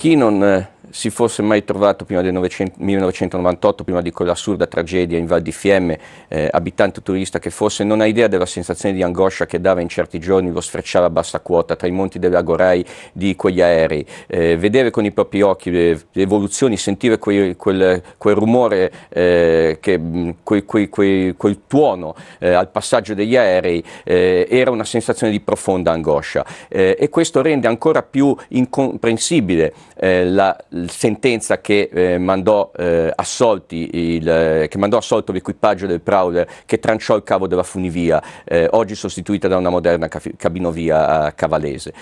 chi non eh, si fosse mai trovato prima del 900, 1998, prima di quell'assurda tragedia in Val di Fiemme, eh, abitante turista che fosse, non ha idea della sensazione di angoscia che dava in certi giorni lo sfrecciare a bassa quota tra i monti della Gorai di quegli aerei. Eh, vedere con i propri occhi le, le evoluzioni, sentire quei, quel, quel, rumore, eh, che, mm, quei, quei, quel tuono eh, al passaggio degli aerei, eh, era una sensazione di profonda angoscia. Eh, e questo rende ancora più incomprensibile la sentenza che, eh, mandò, eh, assolti il, eh, che mandò assolto l'equipaggio del Prowler che tranciò il cavo della funivia, eh, oggi sostituita da una moderna cabinovia a eh, cavalese.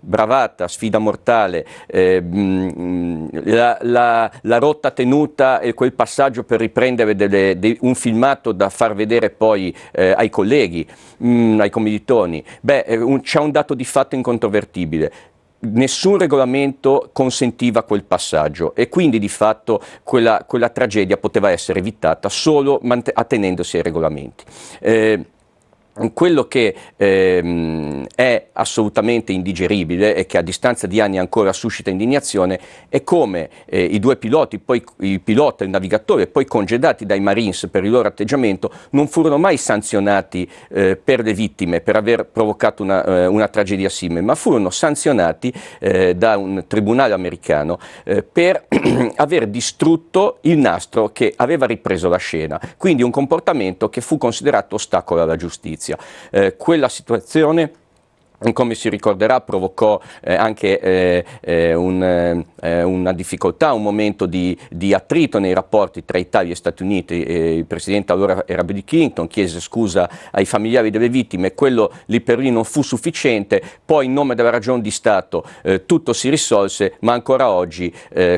bravata, sfida mortale, mh, mm, la, la, la, rotta tenuta e quel passaggio per riprendere delle, de, un filmato da far vedere poi ai colleghi, mh, mm, ai commilitoni. Beh, c'è un dato di fatto incontrovertibile nessun regolamento consentiva quel passaggio e quindi di fatto quella, quella tragedia poteva essere evitata solo attenendosi ai regolamenti. Eh, quello che ehm, è assolutamente indigeribile e che a distanza di anni ancora suscita indignazione è come eh, i due piloti, poi il pilota e il navigatore, poi congedati dai Marines per il loro atteggiamento, non furono mai sanzionati eh, per le vittime, per aver provocato una, eh, una tragedia simile, ma furono sanzionati eh, da un tribunale americano eh, per aver distrutto il nastro che aveva ripreso la scena, quindi un comportamento che fu considerato ostacolo alla giustizia. Venezia. Eh, quella situazione come si ricorderà provocò eh, anche eh, eh, un, eh, eh, una difficoltà, un momento di, di, attrito nei rapporti tra Italia e Stati Uniti, il presidente allora era Bill Clinton, chiese scusa ai familiari delle vittime, quello lì per lì non fu sufficiente, poi in nome della ragione di Stato eh, tutto si risolse, ma ancora oggi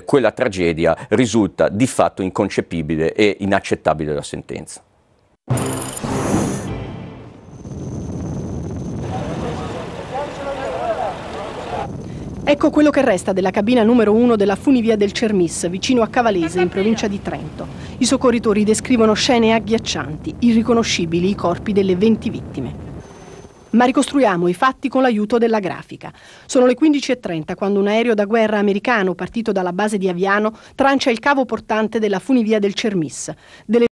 quella tragedia risulta di fatto inconcepibile e inaccettabile la sentenza. Ecco quello che resta della cabina numero 1 della funivia del Cermis, vicino a Cavalese, in provincia di Trento. I soccorritori descrivono scene agghiaccianti, irriconoscibili i corpi delle 20 vittime. Ma ricostruiamo i fatti con l'aiuto della grafica. Sono le 15.30 quando un aereo da guerra americano partito dalla base di Aviano trancia il cavo portante della funivia del Cermis. Delle